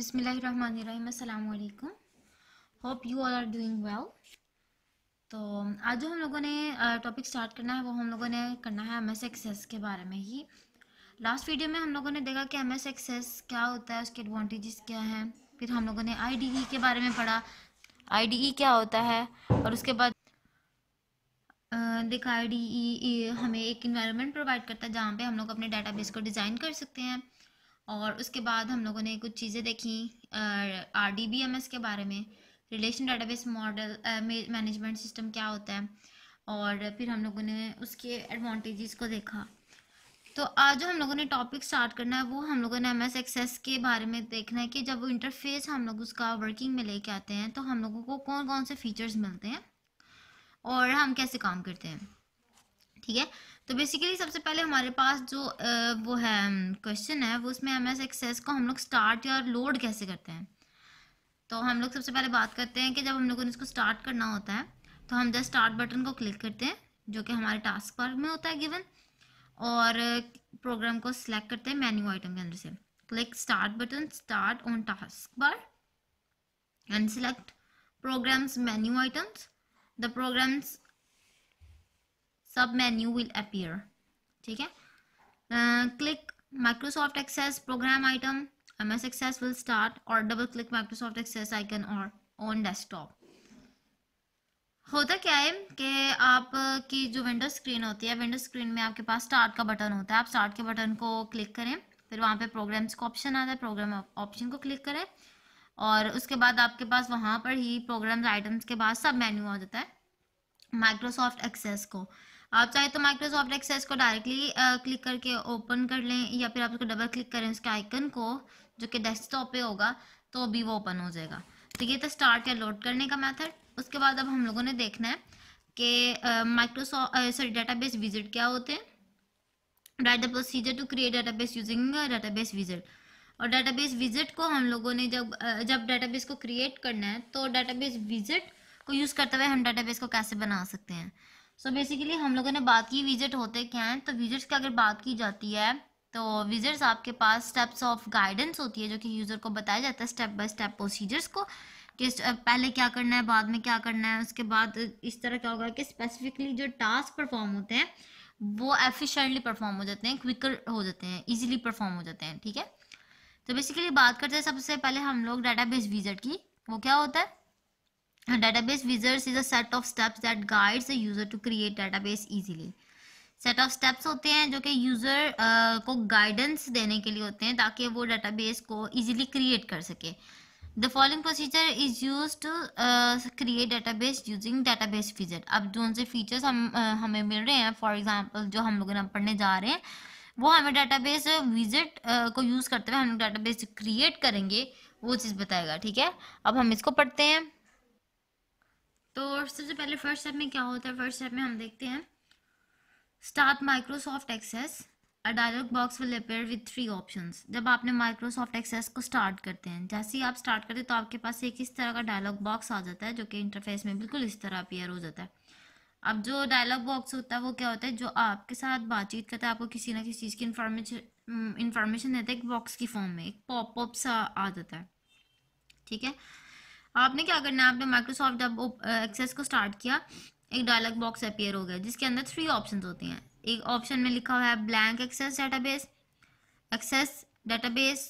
बिसमीम hope you all are doing well तो आज जो हम लोगों ने टॉपिक स्टार्ट करना है वो हम लोगों ने करना है एम एस एक्सेस के बारे में ही लास्ट वीडियो में हम लोगों ने देखा कि एम एस एक्सेस क्या होता है उसके एडवांटेजेस क्या हैं फिर हम लोगों ने आई डी ई के बारे में पढ़ा आई डी ई क्या होता है और उसके बाद देखा आई डी ई हमें एक इन्वायरमेंट प्रोवाइड करता है जहाँ पर हम लोग अपने बेस को डिज़ाइन कर सकते हैं और उसके बाद हम लोगों ने कुछ चीज़ें देखी R D B M S के बारे में relation database model management system क्या होता है और फिर हम लोगों ने उसके एडवांटेजेस को देखा तो आज जो हम लोगों ने टॉपिक स्टार्ट करना है वो हम लोगों ने एम एस एक्सेस के बारे में देखना है कि जब वो इंटरफेस हम लोग उसका वर्किंग में लेके आते हैं तो हम लोगों को कौन कौन से फीचर्स मिलते हैं और हम कैसे काम करते हैं ठीक है तो बेसिकली सबसे पहले हमारे पास जो आ, वो है क्वेश्चन है वो उसमें एम एस एक्सेस को हम लोग स्टार्ट या लोड कैसे करते हैं तो हम लोग सबसे पहले बात करते हैं कि जब हम लोगों ने इसको स्टार्ट करना होता है तो हम जस्ट स्टार्ट बटन को क्लिक करते हैं जो कि हमारे टास्क बार में होता है गिवन और प्रोग्राम को सिलेक्ट करते हैं मेन्यू आइटम के अंदर से click start button start on taskbar and select programs menu items the programs submenu will appear ठीक है click Microsoft Access program item M S Access will start और double click Microsoft Access icon और on desktop होता क्या है कि आपकी जो विंडो स्क्रीन होती है विंडो स्क्रीन में आपके पास स्टार्ट का बटन होता है आप स्टार्ट के बटन को क्लिक करें फिर वहाँ पे प्रोग्राम्स का ऑप्शन आता है प्रोग्राम ऑप्शन को क्लिक करें और उसके बाद आपके पास वहाँ पर ही प्रोग्राम्स आइटम्स के बाद सब मेन्यू आ जाता है माइक्रोसॉफ्ट एक्सेस को आप चाहे तो माइक्रोसॉफ्ट एक्सेस को डायरेक्टली क्लिक करके ओपन कर लें या फिर आप उसको डबल क्लिक करें उसके आइकन को जो कि डेस्कटॉप पे होगा तो भी वो ओपन हो जाएगा तो ये तो स्टार्ट या लोड करने का मेथड उसके बाद अब हम लोगों ने देखना है कि माइक्रोसॉफ्ट सॉरी डाटाबेस विजिट क्या होते हैं right the procedure to create base using base wizard और बेस विजिट को हम लोगों ने जब जब डाटाबेस को क्रिएट करना है तो डाटाबेस विजिट को यूज़ करते हुए हम डाटाबेस को कैसे बना सकते हैं सो so बेसिकली हम लोगों ने बात की विजिट होते क्या हैं तो विजिट्स की अगर बात की जाती है तो विजिट्स आपके पास स्टेप्स ऑफ गाइडेंस होती है जो कि यूज़र को बताया जाता है स्टेप बाय स्टेप प्रोसीजर्स को कि पहले क्या करना है बाद में क्या करना है उसके बाद इस तरह क्या होगा कि स्पेसिफिकली जो टास्क परफॉर्म होते हैं वो एफिशेंटली परफॉर्म हो जाते हैं क्विकर हो जाते हैं ईजिली परफॉर्म हो जाते हैं ठीक है तो बेसिकली बात करते हैं सबसे पहले हम लोग बेस विजिट की वो क्या होता है A database wizards is a set of steps that guides the user to create database easily. Set of steps होते हैं जो कि यूज़र uh, को गाइडेंस देने के लिए होते हैं ताकि वो डेटाबेस को इजीली क्रिएट कर सके the following procedure is use to create database using database feature अब जो उनसे फीचर्स हम uh, हमें मिल रहे हैं फॉर एग्जांपल जो हम लोग पढ़ने जा रहे हैं वो हमें डेटाबेस विजिट uh, को यूज़ करते हुए हम लोग डेटाबेस क्रिएट करेंगे वो चीज़ बताएगा ठीक है अब हम इसको पढ़ते हैं तो सबसे पहले फर्स्ट स्टेप में क्या होता है फर्स्ट स्टेप में हम देखते हैं start Microsoft Access a dialog box will appear with three options जब आपने माइक्रोसॉफ्ट एक्सेस को स्टार्ट करते हैं जैसे ही आप स्टार्ट करते हैं तो आपके पास एक इस तरह का डायलॉग बॉक्स आ जाता है जो कि इंटरफेस में बिल्कुल इस तरह अपेयर हो जाता है अब जो डायलॉग बॉक्स होता है वो क्या होता है जो आपके साथ बातचीत करता है आपको किसी ना किसी चीज़ की इंफॉर्मेशन इंफॉर्मेशन देता है एक बॉक्स की फॉर्म में एक पॉप सा आ जाता है ठीक है आपने क्या करना है आपने माइक्रोसॉफ्ट एक्सेस को स्टार्ट किया एक डायलॉग बॉक्स अपेयर हो गया जिसके अंदर थ्री ऑप्शन होते हैं एक ऑप्शन में लिखा हुआ है blank Access database Access database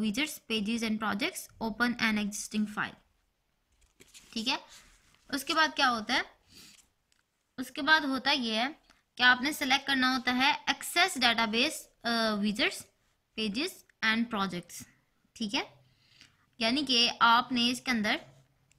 wizards pages and projects open and existing file ठीक है उसके बाद क्या होता है उसके बाद होता ये है कि आपने सेलेक्ट करना होता है Access database wizards pages and projects ठीक है यानी कि आपने इसके अंदर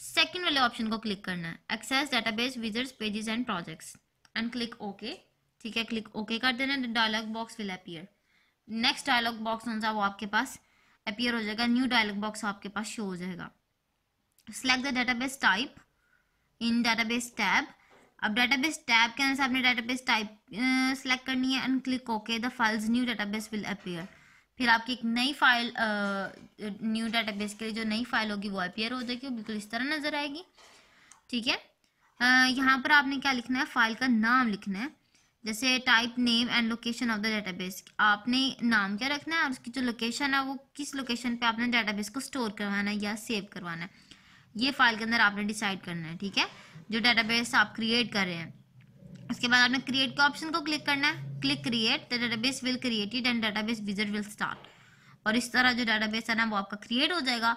सेकेंड वाले ऑप्शन को क्लिक करना है Access database wizards pages and projects and click okay ठीक है क्लिक ओके कर देना dialog box will appear next dialog box कौन सा वो आपके पास अपीयर हो जाएगा न्यू डायलॉग बॉक्स आपके पास शो हो जाएगा select the base type in base tab अब बेस टैब के अंदर आपने डेटाबेस टाइप सेलेक्ट करनी है and click okay the files new base will appear फिर आपकी एक नई फाइल न्यू डाटाबेस के लिए जो नई फाइल होगी वो अपियर हो जाएगी बिल्कुल इस तरह नज़र आएगी ठीक है यहाँ पर आपने क्या लिखना है फाइल का नाम लिखना है जैसे type name and location of the base आपने नाम क्या रखना है और उसकी जो लोकेशन है वो किस लोकेशन पे आपने बेस को स्टोर करवाना है या सेव करवाना है ये फाइल के अंदर आपने डिसाइड करना है ठीक है जो बेस आप क्रिएट कर रहे हैं उसके बाद आपने क्रिएट के ऑप्शन को क्लिक करना है click create the database will created and database wizard will start और इस तरह जो डेटाबेस है ना वो आपका क्रिएट हो जाएगा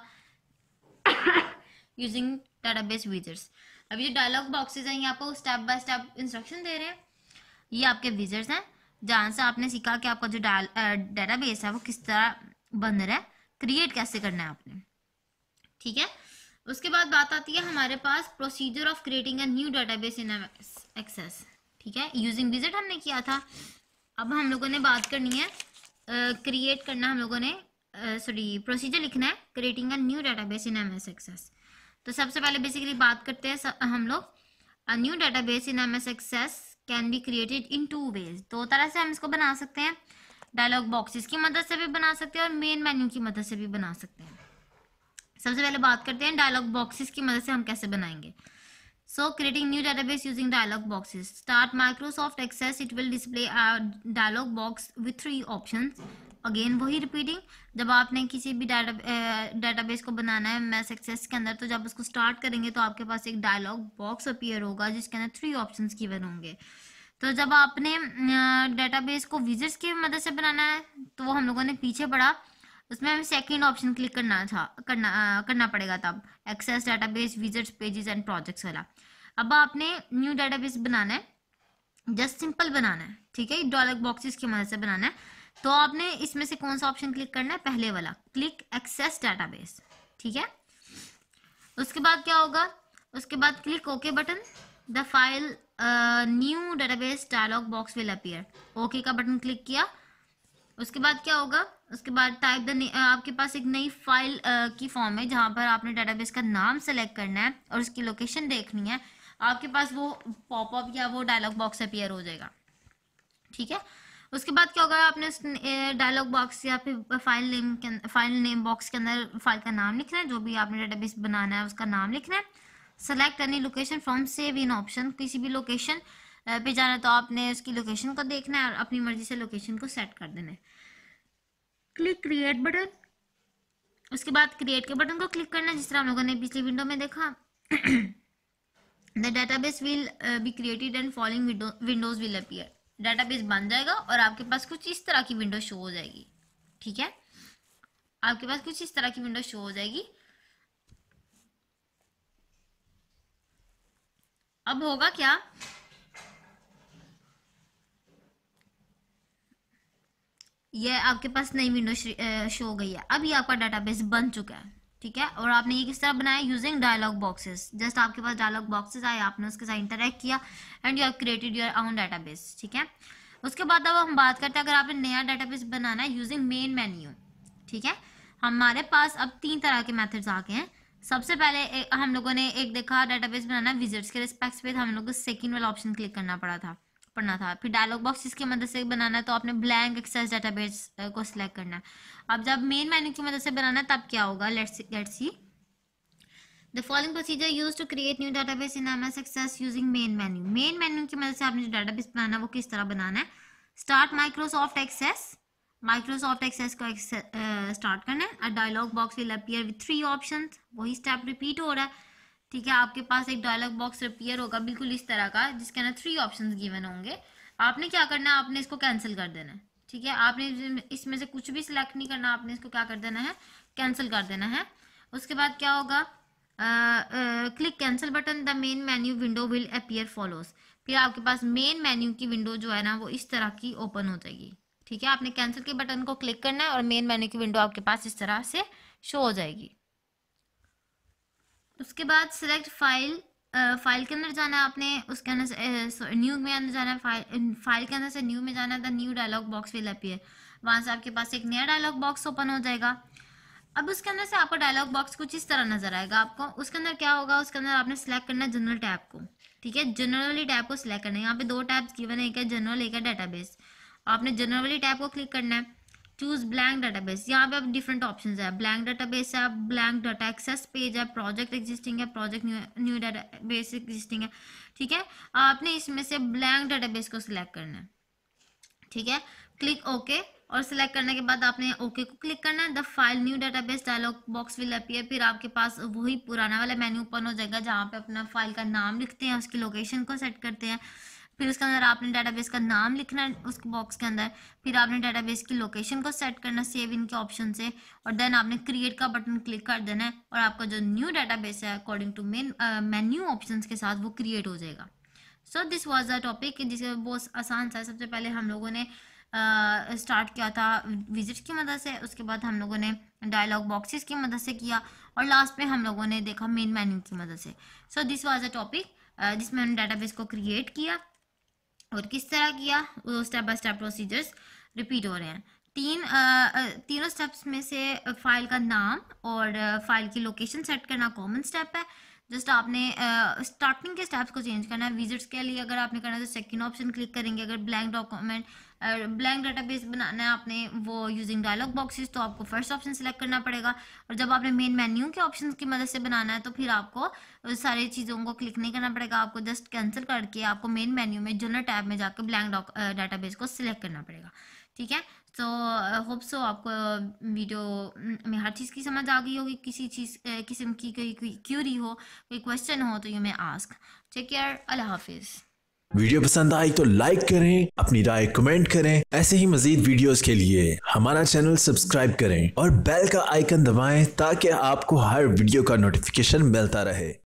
यूजिंग डेटाबेस विजर्स अब ये डायलॉग बॉक्सेज हैं ये आपको स्टेप बाय स्टेप इंस्ट्रक्शन दे रहे हैं ये आपके विजर्स हैं जहाँ से आपने सीखा कि आपका जो डाटा बेस है वो किस तरह बन रहा है क्रिएट कैसे करना है आपने ठीक है उसके बाद बात आती है हमारे पास procedure of creating a new database in Access ठीक है यूजिंग विजिट हमने किया था अब हम लोगों ने बात करनी है क्रिएट uh, करना हम लोगों ने सॉरी uh, प्रोसीजर लिखना है creating a new database in M S Access तो सबसे पहले बेसिकली बात करते हैं हम लोग a new base in M S Access can be created in two ways दो तरह से हम इसको बना सकते हैं डायलॉग बॉक्सेस की मदद से भी बना सकते हैं और मेन मेन्यू की मदद से भी बना सकते हैं सबसे पहले बात करते हैं डायलॉग बॉक्सेस की मदद से हम कैसे बनाएंगे So creating new database using dialog boxes. Start Microsoft Access. It will display a dialog box with three options. Again वही रिपीटिंग जब आपने किसी भी डाटा डाटाबेस को बनाना है मैथ एक्सेस के अंदर तो जब उसको स्टार्ट करेंगे तो आपके पास एक डायलॉग बॉक्स अपीयर होगा जिसके अंदर थ्री ऑप्शंस गिवन होंगे तो जब आपने डाटाबेस को विजिट्स की मदद से बनाना है तो वो हम लोगों ने पीछे पढ़ा उसमें हमें सेकेंड ऑप्शन क्लिक करना था करना आ, करना पड़ेगा तब Access database wizards pages and projects वाला अब आपने न्यू डाटाबेस बनाना है जस्ट सिंपल बनाना है ठीक है डॉलर बॉक्सेस की मदद से बनाना है तो आपने इसमें से कौन सा ऑप्शन क्लिक करना है पहले वाला क्लिक एक्सेस डाटा ठीक है उसके बाद क्या होगा उसके बाद click okay button the file new database dialog box will appear okay का बटन क्लिक किया उसके बाद क्या होगा उसके बाद टाइप द आपके पास एक नई फाइल की फॉर्म है जहां पर आपने डेटाबेस का नाम सेलेक्ट करना है और उसकी लोकेशन देखनी है आपके पास वो पॉपअप या वो डायलॉग बॉक्स अपियर हो जाएगा ठीक है उसके बाद क्या होगा आपने उस डायलॉग बॉक्स या फिर फाइल नेम के फाइल नेम बॉक्स के अंदर फाइल का नाम लिखना है जो भी आपने डेटाबेस बनाना है उसका नाम लिखना है सेलेक्ट करनी location from save in option किसी भी लोकेशन पे जाना है तो आपने उसकी लोकेशन को देखना है और अपनी मर्जी से लोकेशन को सेट कर देना है क्लिक क्रिएट बटन उसके बाद क्रिएट के बटन को क्लिक करना है जिस तरह हम लोगों ने पिछली विंडो में देखा the base will be created and following windows will appear database बन जाएगा और आपके पास कुछ इस तरह की विंडो शो हो जाएगी ठीक है आपके पास कुछ इस तरह की विंडो शो हो जाएगी अब होगा क्या ये आपके पास नई विंडो शो हो गई है अब ये आपका डाटाबेस बन चुका है ठीक है और आपने ये किस तरह बनाया यूजिंग डायलॉग बॉक्सेस जस्ट आपके पास डायलॉग बॉक्सेस आए आपने उसके साथ इंटरेक्ट किया and you have created your own database ठीक है उसके बाद अब हम बात करते हैं अगर आपने नया डाटाबेस बनाना है यूजिंग मेन मेन्यू ठीक है हमारे पास अब तीन तरह के मेथड्स आ गए हैं सबसे पहले हम लोगों ने एक देखा डाटाबेस बनाना विजिट्स के रिस्पेक्ट पे तो हम लोग को सेकेंड वाला ऑप्शन क्लिक करना पड़ा था पढ़ना था फिर डायलॉग बॉक्स इसके मदद से बनाना है तो आपने ब्लैंक एक्सेस डाटाबेस को सिलेक्ट करना है अब जब मेन मेन्यू की मदद से बनाना है तब क्या होगा let's see the following procedure use to create new database in M S Access using main menu main menu की मदद से आपने जो डाटाबेस बनाना है वो किस तरह बनाना है start Microsoft Access Microsoft Access को स्टार्ट करना है dialog box will appear with three option वही स्टेप रिपीट हो रहा है ठीक है आपके पास एक डायलॉग बॉक्स अपियर होगा बिल्कुल इस तरह का जिसके अंदर थ्री ऑप्शन गिवन होंगे आपने क्या करना है आपने इसको कैंसिल कर देना है ठीक है आपने इसमें से कुछ भी सिलेक्ट नहीं करना आपने इसको क्या कर देना है कैंसिल कर देना है उसके बाद क्या होगा click cancel button the main menu window will appear follows फिर आपके पास मेन मेन्यू की विंडो जो है ना वो इस तरह की ओपन हो जाएगी ठीक है आपने कैंसिल के बटन को क्लिक करना है और मेन मेन्यू की विंडो आपके पास इस तरह से शो हो जाएगी उसके बाद सिलेक्ट फाइल फाइल के अंदर जाना है आपने उसके अंदर से न्यू में अंदर जाना है फाइल फाइल के अंदर से न्यू में जाना है the new dialog box will है वहाँ से आपके पास एक नया डायलॉग बॉक्स ओपन हो जाएगा अब उसके अंदर से आपका डायलॉग बॉक्स कुछ इस तरह नजर आएगा आपको उसके अंदर क्या होगा उसके अंदर आपने सेलेक्ट करना है जनरल टैब को ठीक है जनरल वाली टैब को सिलेक्ट करना है यहाँ पे दो टैब्स गिवन है एक है जनरल एक है डेटाबेस आपने जनरल वाली टैब को क्लिक करना है चूज ब्लैंक डाटाबेस यहाँ पे अब डिफरेंट ऑप्शन है ब्लैंक डाटाबेस है ब्लैंक डाटा एक्सेस पेज है प्रोजेक्ट एग्जिस्टिंग है प्रोजेक्ट न्यू डाटाबेस एग्जिस्टिंग है ठीक है आपने इसमें से ब्लैंक डाटाबेस को सिलेक्ट करना है ठीक है क्लिक ओके और सिलेक्ट करने के बाद आपने ओके को क्लिक करना है the file new database dialog box will appear फिर आपके पास वही पुराना वाला मेन्यू ओपन हो जाएगा जहाँ पे अपना फाइल का नाम लिखते हैं उसकी लोकेशन को सेट करते हैं फिर उसके अंदर आपने डेटाबेस का नाम लिखना है उस बॉक्स के अंदर फिर आपने डेटाबेस की लोकेशन को सेट करना सेव इनके ऑप्शन से और देन आपने क्रिएट का बटन क्लिक कर देना है और आपका जो न्यू डेटाबेस है according to main menu options के साथ वो क्रिएट हो जाएगा so this was the topic जिसे बहुत आसान था सबसे पहले हम लोगों ने स्टार्ट uh, किया था विजिट की मदद से उसके बाद हम लोगों ने डायलॉग बॉक्सेस की मदद से किया और लास्ट में हम लोगों ने देखा मेन मेन्यू की मदद से so this was a topic जिसमें हमने डेटाबेस को क्रिएट किया और किस तरह किया वो step by step procedures repeat हो रहे हैं तीन तीनों स्टेप्स में से फाइल का नाम और फाइल की लोकेशन सेट करना कॉमन स्टेप है जस्ट आपने स्टार्टिंग uh, के स्टेप्स को चेंज करना है विजिट्स के लिए अगर आपने करना है तो सेकेंड ऑप्शन क्लिक करेंगे अगर ब्लैंक डॉक्यूमेंट ब्लैंक डेटाबेस बनाना है आपने वो यूजिंग डायलॉग बॉक्सेस तो आपको फर्स्ट ऑप्शन सेलेक्ट करना पड़ेगा और जब आपने मेन मेन्यू के ऑप्शन की मदद से बनाना है तो फिर आपको सारी चीज़ों को क्लिक नहीं करना पड़ेगा आपको जस्ट कैंसिल करके आपको मेन मेन्यू में जनरल टैब में जाकर ब्लैंक डाटाबेस को सिलेक्ट करना पड़ेगा ठीक है सो होप सो आपको वीडियो uh, mm, में हर चीज़ की समझ आ गई होगी किसी चीज़ uh, किस्म की कोई क्यूरी हो कोई क्वेश्चन हो तो you may ask take care अल्लाह हाफिज़ वीडियो पसंद आई तो लाइक करें अपनी राय कमेंट करें ऐसे ही मजीद वीडियोस के लिए हमारा चैनल सब्सक्राइब करें और बेल का आइकन दबाएं ताकि आपको हर वीडियो का नोटिफिकेशन मिलता रहे